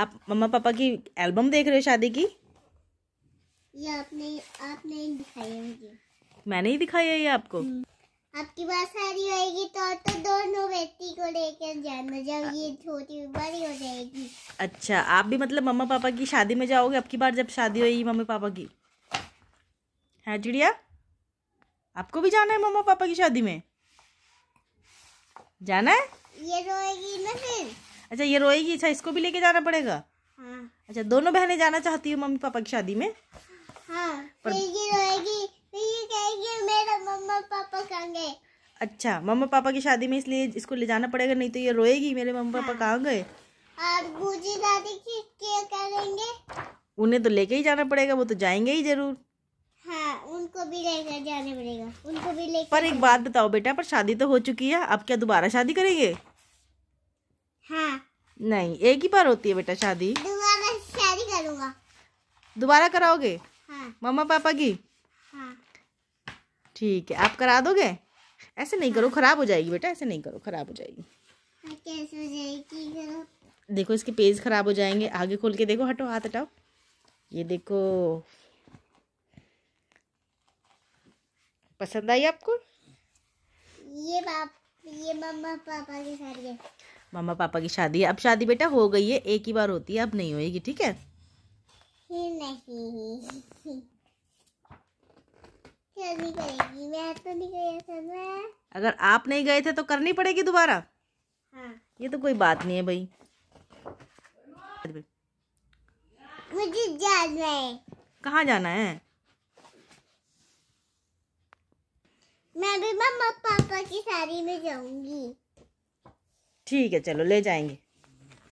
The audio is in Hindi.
आप मम्मा पापा की एल्बम देख रहे हो शादी की ये आपने आपने ही दिखाई मैंने ही दिखाई है ये आपको हम्म। आपकी बात सारी होगी तो तो दोनों व्यक्ति को लेकर जाना जब ये छोटी बड़ी हो जाएगी अच्छा आप भी मतलब मम्मा पापा की शादी में जाओगे आपकी बार जब शादी होगी मम्मी पापा की है चिड़िया आपको भी जाना है मम्मा पापा की शादी में जाना है ये रोएगी ना फिर अच्छा ये रोएगी अच्छा इसको भी लेके जाना पड़ेगा हाँ। अच्छा दोनों बहनें जाना चाहती हो मम्मी पापा की शादी में हाँ, पर... अच्छा मम्मा पापा की शादी में इसलिए इसको ले जाना पड़ेगा नहीं तो ये रोएगी मेरे मम्मा हाँ। पापा कहाँ गए बूजी दादी की क्या करेंगे उन्हें तो लेके ही जाना पड़ेगा वो तो जाएंगे ही जरूर हाँ उनको भी लेकर जाना पड़ेगा उनको भी लेकर पर एक बात बताओ बेटा पर शादी तो हो चुकी है आप क्या दोबारा शादी करेंगे हाँ नहीं एक ही बार होती है बेटा शादी दोबारा शादी करूँगा दोबारा कराओगे हाँ। मम्मा पापा की हाँ। है आप करा दोगे ऐसे नहीं करो हाँ। खराब हो जाएगी बेटा ऐसे नहीं करो खराब हो जाएगी हाँ, कैसे हो जाएगी देखो इसके पेज खराब हो जाएंगे आगे खोल के देखो हटो हाथ हटाओ ये देखो पसंद आई आपको ये बाप ये मम्मा पापा की साड़ी है मामा पापा की शादी है अब शादी बेटा हो गई है एक ही बार होती है अब नहीं होएगी ठीक है नहीं तो अगर आप नहीं गए थे तो करनी पड़ेगी दोबारा हाँ। ये तो कोई बात नहीं है भाई मुझे जाना है कहाँ जाना है मैं भी मम्मा पापा की साड़ी में जाऊंगी ठीक है चलो ले जाएंगे